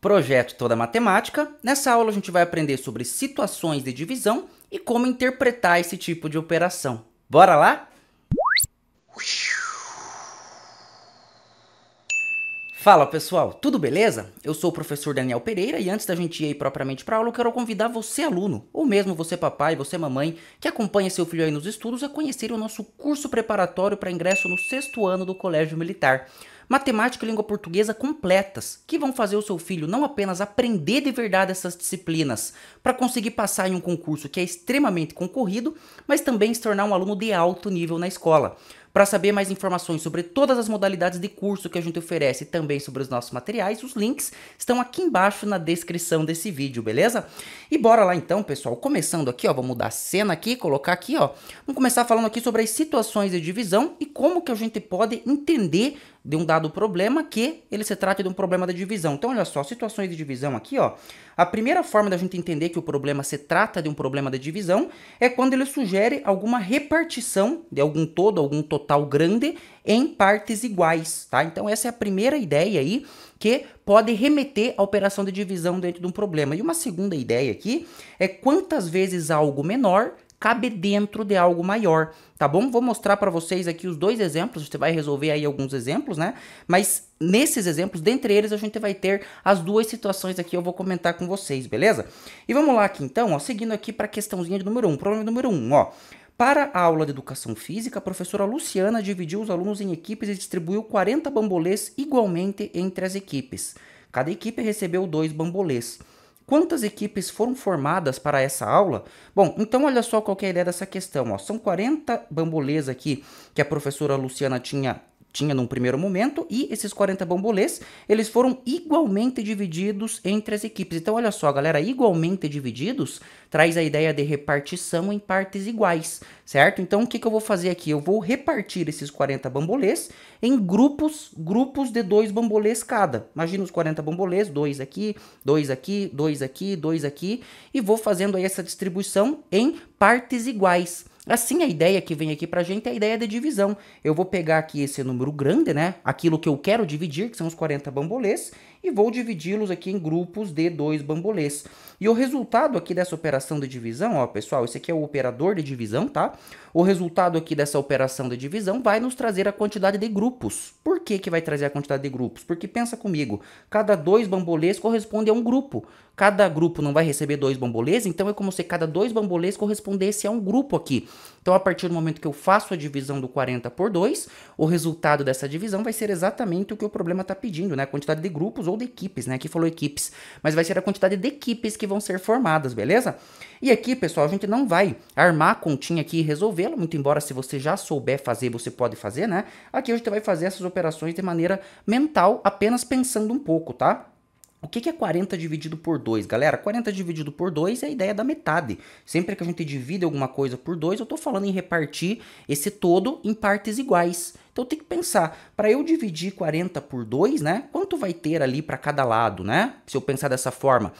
projeto toda matemática. Nessa aula a gente vai aprender sobre situações de divisão e como interpretar esse tipo de operação. Bora lá? Fala pessoal, tudo beleza? Eu sou o professor Daniel Pereira e antes da gente ir propriamente para a aula, eu quero convidar você aluno, ou mesmo você papai, você mamãe, que acompanha seu filho aí nos estudos, a conhecer o nosso curso preparatório para ingresso no sexto ano do Colégio Militar matemática e língua portuguesa completas, que vão fazer o seu filho não apenas aprender de verdade essas disciplinas para conseguir passar em um concurso que é extremamente concorrido, mas também se tornar um aluno de alto nível na escola. Para saber mais informações sobre todas as modalidades de curso que a gente oferece e também sobre os nossos materiais, os links estão aqui embaixo na descrição desse vídeo, beleza? E bora lá então, pessoal. Começando aqui, ó, vamos mudar a cena aqui, colocar aqui, ó. Vamos começar falando aqui sobre as situações de divisão e como que a gente pode entender de um dado tratado o problema que ele se trata de um problema da divisão. Então, olha só, situações de divisão aqui, ó. A primeira forma da gente entender que o problema se trata de um problema da divisão é quando ele sugere alguma repartição de algum todo, algum total grande em partes iguais, tá? Então, essa é a primeira ideia aí que pode remeter à operação de divisão dentro de um problema. E uma segunda ideia aqui é quantas vezes algo menor cabe dentro de algo maior, tá bom? Vou mostrar para vocês aqui os dois exemplos, você vai resolver aí alguns exemplos, né? Mas nesses exemplos, dentre eles, a gente vai ter as duas situações aqui, eu vou comentar com vocês, beleza? E vamos lá aqui então, ó, seguindo aqui para a questãozinha de número 1, um, problema número 1, um, ó. Para a aula de educação física, a professora Luciana dividiu os alunos em equipes e distribuiu 40 bambolês igualmente entre as equipes. Cada equipe recebeu dois bambolês. Quantas equipes foram formadas para essa aula? Bom, então olha só qual é a ideia dessa questão. Ó. São 40 bambolês aqui que a professora Luciana tinha tinha num primeiro momento, e esses 40 bambolês, eles foram igualmente divididos entre as equipes. Então, olha só, galera, igualmente divididos traz a ideia de repartição em partes iguais, certo? Então, o que, que eu vou fazer aqui? Eu vou repartir esses 40 bambolês em grupos, grupos de dois bambolês cada. Imagina os 40 bambolês, dois aqui, dois aqui, dois aqui, dois aqui, e vou fazendo aí essa distribuição em partes iguais. Assim, a ideia que vem aqui pra gente é a ideia da divisão. Eu vou pegar aqui esse número grande, né? Aquilo que eu quero dividir, que são os 40 bambolês, e vou dividi-los aqui em grupos de dois bambolês. E o resultado aqui dessa operação de divisão, ó, pessoal, esse aqui é o operador de divisão, tá? O resultado aqui dessa operação de divisão vai nos trazer a quantidade de grupos. Por que, que vai trazer a quantidade de grupos? Porque pensa comigo, cada dois bambolês corresponde a um grupo. Cada grupo não vai receber dois bambolês, então é como se cada dois bambolês correspondesse a um grupo aqui. Então, a partir do momento que eu faço a divisão do 40 por 2, o resultado dessa divisão vai ser exatamente o que o problema está pedindo, né? A quantidade de grupos ou de equipes, né? Aqui falou equipes, mas vai ser a quantidade de equipes que vão ser formadas, beleza? E aqui, pessoal, a gente não vai armar a continha aqui e resolvê-la, muito embora se você já souber fazer, você pode fazer, né? Aqui a gente vai fazer essas operações de maneira mental, apenas pensando um pouco, tá? O que, que é 40 dividido por 2, galera? 40 dividido por 2 é a ideia da metade. Sempre que a gente divide alguma coisa por 2, eu estou falando em repartir esse todo em partes iguais. Então tem que pensar, para eu dividir 40 por 2, né? Quanto vai ter ali para cada lado, né? Se eu pensar dessa forma,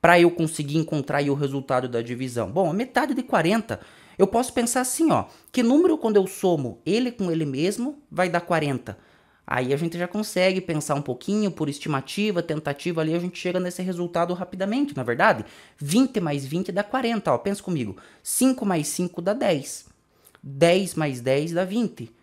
para eu conseguir encontrar o resultado da divisão. Bom, a metade de 40, eu posso pensar assim, ó, que número quando eu somo ele com ele mesmo vai dar 40. Aí a gente já consegue pensar um pouquinho por estimativa, tentativa ali, a gente chega nesse resultado rapidamente, na é verdade? 20 mais 20 dá 40, ó, pensa comigo. 5 mais 5 dá 10. 10 mais 10 dá 20.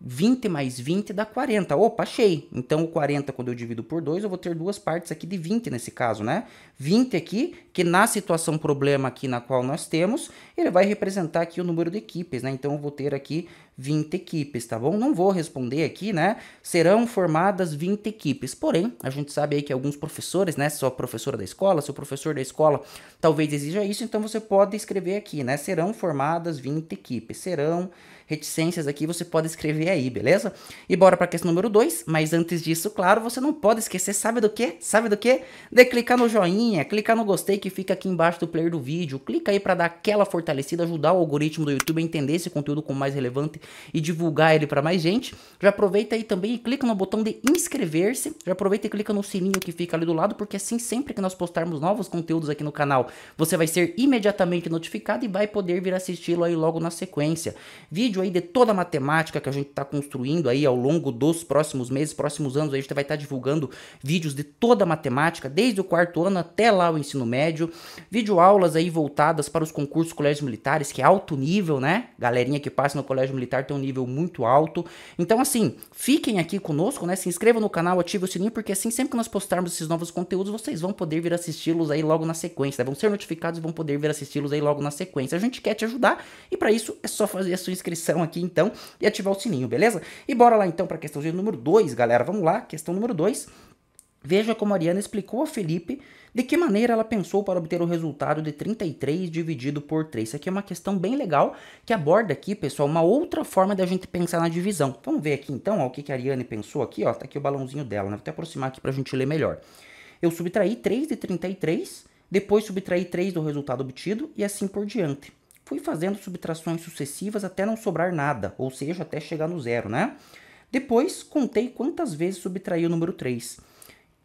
20 mais 20 dá 40. Opa, achei. Então, o 40, quando eu divido por 2, eu vou ter duas partes aqui de 20 nesse caso, né? 20 aqui, que na situação problema aqui na qual nós temos, ele vai representar aqui o número de equipes, né? Então, eu vou ter aqui 20 equipes, tá bom? Não vou responder aqui, né? Serão formadas 20 equipes. Porém, a gente sabe aí que alguns professores, né? Só professora da escola, se o professor da escola talvez exija isso, então você pode escrever aqui, né? Serão formadas 20 equipes. Serão reticências aqui, você pode escrever aí, beleza? E bora para a questão número 2, mas antes disso, claro, você não pode esquecer, sabe do que? Sabe do que? De clicar no joinha, clicar no gostei que fica aqui embaixo do player do vídeo, clica aí para dar aquela fortalecida, ajudar o algoritmo do YouTube a entender esse conteúdo como mais relevante e divulgar ele para mais gente. Já aproveita aí também e clica no botão de inscrever-se, já aproveita e clica no sininho que fica ali do lado, porque assim sempre que nós postarmos novos conteúdos aqui no canal, você vai ser imediatamente notificado e vai poder vir assisti-lo aí logo na sequência. Vídeo vídeo aí de toda a matemática que a gente está construindo aí ao longo dos próximos meses, próximos anos. A gente vai estar tá divulgando vídeos de toda a matemática, desde o quarto ano até lá o ensino médio. Vídeo aulas aí voltadas para os concursos colégios militares, que é alto nível, né? Galerinha que passa no colégio militar tem um nível muito alto. Então, assim, fiquem aqui conosco, né? Se inscrevam no canal, ative o sininho, porque assim, sempre que nós postarmos esses novos conteúdos, vocês vão poder vir assisti-los aí logo na sequência. Né? Vão ser notificados e vão poder vir assisti-los aí logo na sequência. A gente quer te ajudar e para isso é só fazer a sua inscrição descrição aqui então e ativar o sininho, beleza? E bora lá então para a questão número 2, galera. Vamos lá, questão número 2. Veja como a Ariana explicou a Felipe de que maneira ela pensou para obter o resultado de 33 dividido por 3. Isso aqui é uma questão bem legal que aborda aqui, pessoal, uma outra forma da gente pensar na divisão. Vamos ver aqui então ó, o que, que a Ariane pensou aqui. Ó, tá aqui o balãozinho dela. Né? Vou até aproximar aqui para a gente ler melhor. Eu subtraí 3 de 33, depois subtraí 3 do resultado obtido e assim por diante. Fui fazendo subtrações sucessivas até não sobrar nada, ou seja, até chegar no zero, né? Depois, contei quantas vezes subtraí o número 3.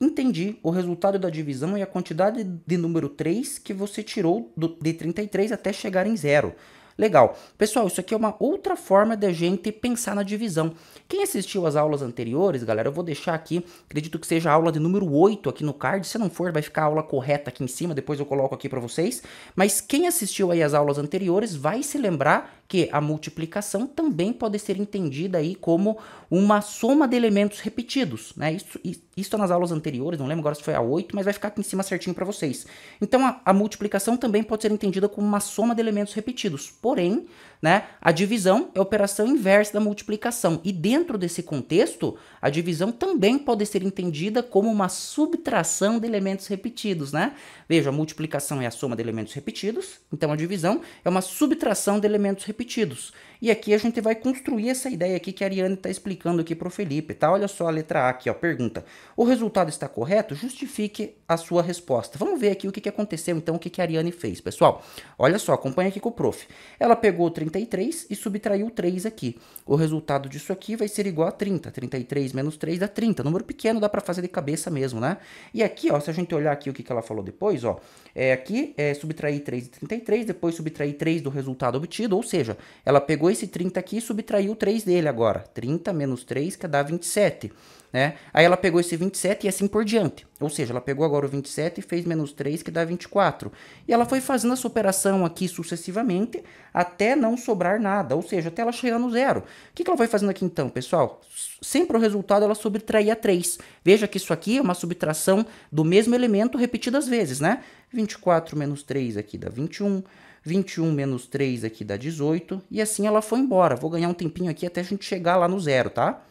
Entendi, o resultado da divisão é a quantidade de número 3 que você tirou do, de 33 até chegar em zero. Legal. Pessoal, isso aqui é uma outra forma de a gente pensar na divisão. Quem assistiu às aulas anteriores, galera, eu vou deixar aqui, acredito que seja a aula de número 8 aqui no card, se não for vai ficar a aula correta aqui em cima, depois eu coloco aqui para vocês, mas quem assistiu aí às aulas anteriores vai se lembrar que a multiplicação também pode ser entendida aí como uma soma de elementos repetidos, né? Isso, isso nas aulas anteriores, não lembro agora se foi a 8, mas vai ficar aqui em cima certinho para vocês. Então a, a multiplicação também pode ser entendida como uma soma de elementos repetidos. Porém, né, a divisão é a operação inversa da multiplicação e dentro desse contexto, a divisão também pode ser entendida como uma subtração de elementos repetidos, né? Veja, a multiplicação é a soma de elementos repetidos, então a divisão é uma subtração de elementos repetidos repetidos. E aqui a gente vai construir essa ideia aqui que a Ariane está explicando aqui para o Felipe, tá? Olha só a letra A aqui, ó, pergunta. O resultado está correto? Justifique a sua resposta. Vamos ver aqui o que, que aconteceu, então, o que, que a Ariane fez, pessoal. Olha só, acompanha aqui com o prof. Ela pegou 33 e subtraiu 3 aqui. O resultado disso aqui vai ser igual a 30. 33 menos 3 dá 30. Número pequeno, dá para fazer de cabeça mesmo, né? E aqui, ó, se a gente olhar aqui o que, que ela falou depois, ó, é aqui é subtrair 3 de 33, depois subtrair 3 do resultado obtido, ou seja, ela pegou pegou esse 30 aqui e subtraiu 3 dele agora. 30 menos 3, que é dá 27 né? Aí ela pegou esse 27 e assim por diante. Ou seja, ela pegou agora o 27 e fez menos 3, que dá 24. E ela foi fazendo essa operação aqui sucessivamente até não sobrar nada, ou seja, até ela chegar no zero. O que, que ela vai fazendo aqui então, pessoal? Sempre o resultado ela subtraía 3. Veja que isso aqui é uma subtração do mesmo elemento repetidas vezes, né? 24 menos 3 aqui dá 21. 21 menos 3 aqui dá 18, e assim ela foi embora. Vou ganhar um tempinho aqui até a gente chegar lá no zero, tá?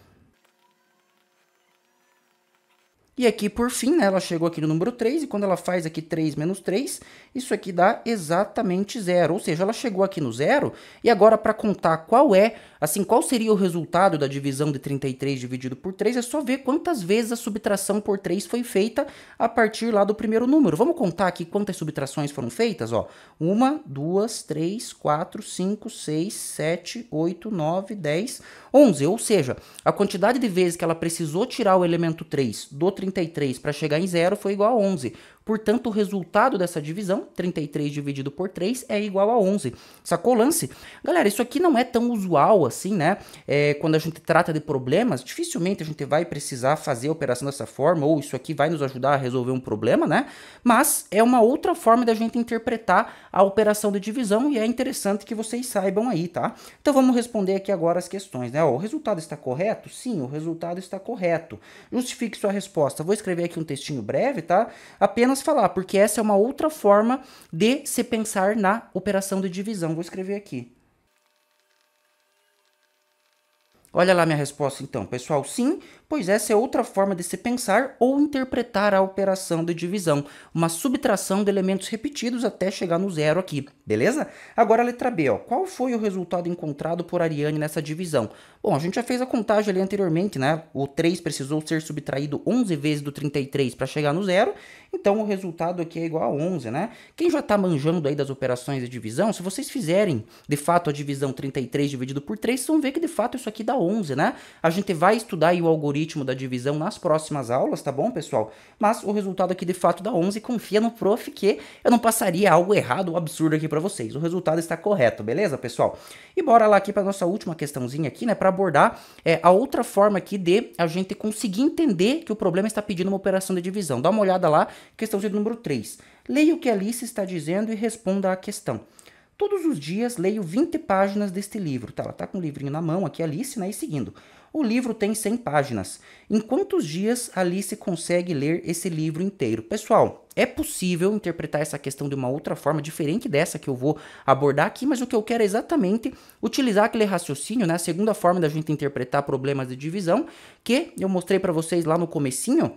E aqui, por fim, né, ela chegou aqui no número 3, e quando ela faz aqui 3 menos 3, isso aqui dá exatamente zero. Ou seja, ela chegou aqui no zero, e agora para contar qual é Assim, qual seria o resultado da divisão de 33 dividido por 3? É só ver quantas vezes a subtração por 3 foi feita a partir lá do primeiro número. Vamos contar aqui quantas subtrações foram feitas? Ó, 1, 2, 3, 4, 5, 6, 7, 8, 9, 10, 11. Ou seja, a quantidade de vezes que ela precisou tirar o elemento 3 do 33 para chegar em zero foi igual a 11. Portanto, o resultado dessa divisão, 33 dividido por 3, é igual a 11. Sacou o lance? Galera, isso aqui não é tão usual assim, né? É, quando a gente trata de problemas, dificilmente a gente vai precisar fazer a operação dessa forma, ou isso aqui vai nos ajudar a resolver um problema, né? Mas é uma outra forma da gente interpretar a operação de divisão e é interessante que vocês saibam aí, tá? Então vamos responder aqui agora as questões, né? Ó, o resultado está correto? Sim, o resultado está correto. Justifique sua resposta. Vou escrever aqui um textinho breve, tá? Apenas falar, porque essa é uma outra forma de se pensar na operação de divisão. Vou escrever aqui. Olha lá minha resposta então, pessoal. Sim, pois essa é outra forma de se pensar ou interpretar a operação de divisão, uma subtração de elementos repetidos até chegar no zero aqui, beleza? Agora a letra B, ó. Qual foi o resultado encontrado por Ariane nessa divisão? Bom, a gente já fez a contagem ali anteriormente, né? O 3 precisou ser subtraído 11 vezes do 33 para chegar no zero, então o resultado aqui é igual a 11, né? Quem já está manjando aí das operações de divisão, se vocês fizerem de fato a divisão 33 dividido por 3, vocês vão ver que de fato isso aqui dá 11, né? A gente vai estudar o algoritmo da divisão nas próximas aulas, tá bom, pessoal? Mas o resultado aqui de fato da 11, confia no prof que eu não passaria algo errado absurdo aqui para vocês. O resultado está correto, beleza, pessoal? E bora lá aqui para nossa última questãozinha aqui, né, para abordar é, a outra forma aqui de a gente conseguir entender que o problema está pedindo uma operação de divisão. Dá uma olhada lá, questãozinha número 3. Leia o que a Alice está dizendo e responda à questão. Todos os dias leio 20 páginas deste livro. Tá, ela tá com o livrinho na mão, aqui a Alice, né? E seguindo. O livro tem 100 páginas. Em quantos dias a Alice consegue ler esse livro inteiro? Pessoal, é possível interpretar essa questão de uma outra forma, diferente dessa que eu vou abordar aqui, mas o que eu quero é exatamente utilizar aquele raciocínio, né? A segunda forma da gente interpretar problemas de divisão, que eu mostrei para vocês lá no comecinho,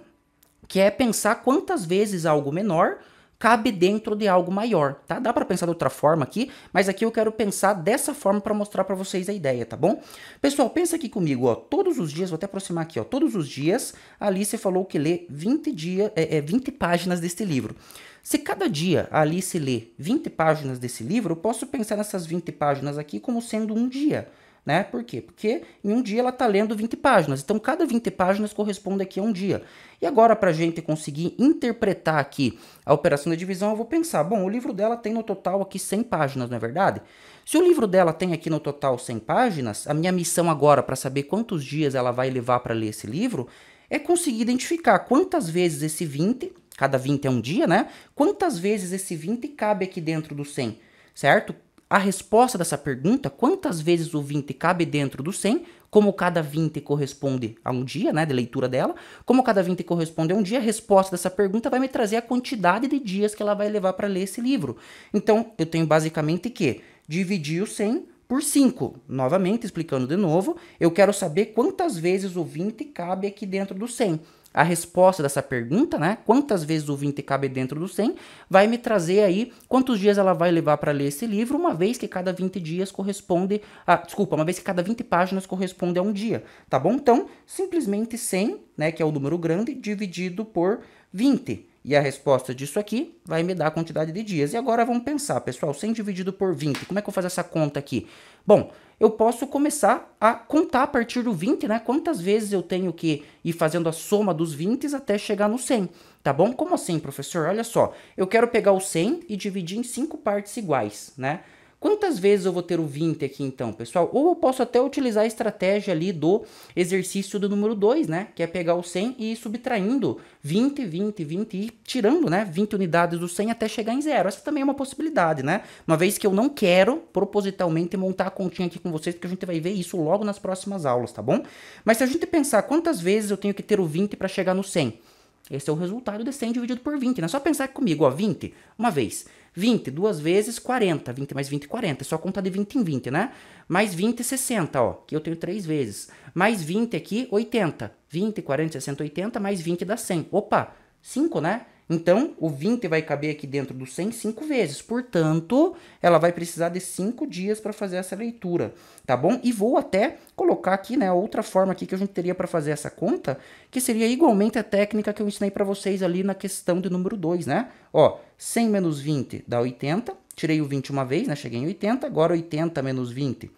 que é pensar quantas vezes algo menor cabe dentro de algo maior, tá? Dá para pensar de outra forma aqui, mas aqui eu quero pensar dessa forma para mostrar para vocês a ideia, tá bom? Pessoal, pensa aqui comigo, ó, todos os dias, vou até aproximar aqui, ó, todos os dias a Alice falou que lê 20, dia, é, é, 20 páginas deste livro. Se cada dia a Alice lê 20 páginas desse livro, eu posso pensar nessas 20 páginas aqui como sendo um dia. Né? Por quê? Porque em um dia ela está lendo 20 páginas. Então, cada 20 páginas corresponde aqui a um dia. E agora, para a gente conseguir interpretar aqui a operação da divisão, eu vou pensar: bom, o livro dela tem no total aqui 100 páginas, não é verdade? Se o livro dela tem aqui no total 100 páginas, a minha missão agora para saber quantos dias ela vai levar para ler esse livro é conseguir identificar quantas vezes esse 20, cada 20 é um dia, né? Quantas vezes esse 20 cabe aqui dentro do 100, certo? A resposta dessa pergunta, quantas vezes o 20 cabe dentro do 100, como cada 20 corresponde a um dia, né, de leitura dela, como cada 20 corresponde a um dia, a resposta dessa pergunta vai me trazer a quantidade de dias que ela vai levar para ler esse livro. Então, eu tenho basicamente que dividir o 100 por 5. Novamente, explicando de novo, eu quero saber quantas vezes o 20 cabe aqui dentro do 100 a resposta dessa pergunta, né? Quantas vezes o 20 cabe dentro do 100, vai me trazer aí quantos dias ela vai levar para ler esse livro, uma vez que cada 20 dias corresponde a, desculpa, uma vez que cada 20 páginas corresponde a um dia, tá bom? Então, simplesmente 100, né, que é o número grande, dividido por 20. E a resposta disso aqui vai me dar a quantidade de dias. E agora vamos pensar, pessoal, 100 dividido por 20, como é que eu faço essa conta aqui? Bom, eu posso começar a contar a partir do 20, né? Quantas vezes eu tenho que ir fazendo a soma dos 20 até chegar no 100, tá bom? Como assim, professor? Olha só, eu quero pegar o 100 e dividir em 5 partes iguais, né? Quantas vezes eu vou ter o 20 aqui então, pessoal? Ou eu posso até utilizar a estratégia ali do exercício do número 2, né? Que é pegar o 100 e ir subtraindo 20, 20, 20 e tirando, né? 20 unidades do 100 até chegar em zero. Essa também é uma possibilidade, né? Uma vez que eu não quero propositalmente montar a continha aqui com vocês, porque a gente vai ver isso logo nas próximas aulas, tá bom? Mas se a gente pensar quantas vezes eu tenho que ter o 20 para chegar no 100, esse é o resultado de 100 dividido por 20. Não é só pensar comigo, ó, 20, uma vez. 20, duas vezes, 40. 20 mais 20, 40. É só contar de 20 em 20, né? Mais 20, 60, ó, que eu tenho três vezes. Mais 20 aqui, 80. 20, 40, 60, 80, mais 20 dá 100. Opa, 5, né? Então, o 20 vai caber aqui dentro do 100 cinco vezes. Portanto, ela vai precisar de cinco dias para fazer essa leitura, tá bom? E vou até colocar aqui, né, outra forma aqui que a gente teria para fazer essa conta, que seria igualmente a técnica que eu ensinei para vocês ali na questão de número 2, né? Ó, 100 menos 20 dá 80. Tirei o 20 uma vez, né? Cheguei em 80. Agora 80 menos 20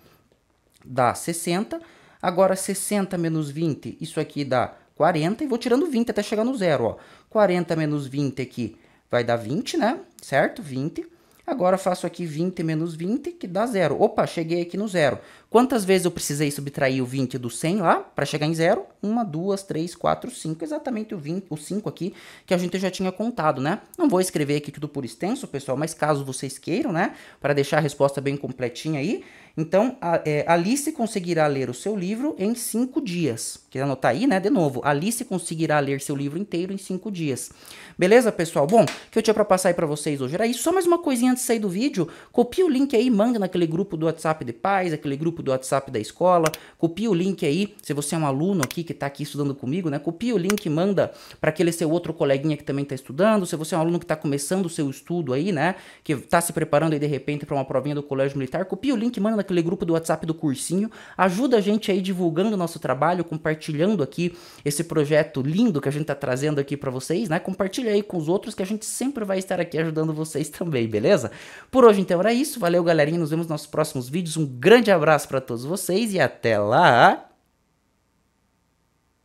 dá 60. Agora 60 menos 20, isso aqui dá 40 e vou tirando 20 até chegar no zero, ó. 40 menos 20 aqui vai dar 20, né? Certo? 20. Agora faço aqui 20 menos 20, que dá zero. Opa, cheguei aqui no zero. Quantas vezes eu precisei subtrair o 20 do 100 lá para chegar em zero? 1, 2, 3, 4, 5. Exatamente o, 20, o 5 aqui que a gente já tinha contado, né? Não vou escrever aqui tudo por extenso, pessoal, mas caso vocês queiram, né? Para deixar a resposta bem completinha aí, então, a, é, Alice conseguirá ler o seu livro em cinco dias. Quer anotar aí, né? De novo, Alice conseguirá ler seu livro inteiro em cinco dias. Beleza, pessoal? Bom, o que eu tinha para passar aí para vocês hoje era isso. Só mais uma coisinha antes de sair do vídeo. Copia o link aí, manda naquele grupo do WhatsApp de pais, aquele grupo do WhatsApp da escola. Copia o link aí, se você é um aluno aqui que está aqui estudando comigo, né? Copia o link e manda para aquele seu outro coleguinha que também está estudando. Se você é um aluno que está começando o seu estudo aí, né? Que está se preparando aí de repente para uma provinha do colégio militar, copia o link e manda naquele grupo do WhatsApp do cursinho. Ajuda a gente aí divulgando o nosso trabalho, compartilhando aqui esse projeto lindo que a gente tá trazendo aqui para vocês, né? Compartilha aí com os outros que a gente sempre vai estar aqui ajudando vocês também, beleza? Por hoje então era isso. Valeu, galerinha. Nos vemos nos nossos próximos vídeos. Um grande abraço para todos vocês e até lá.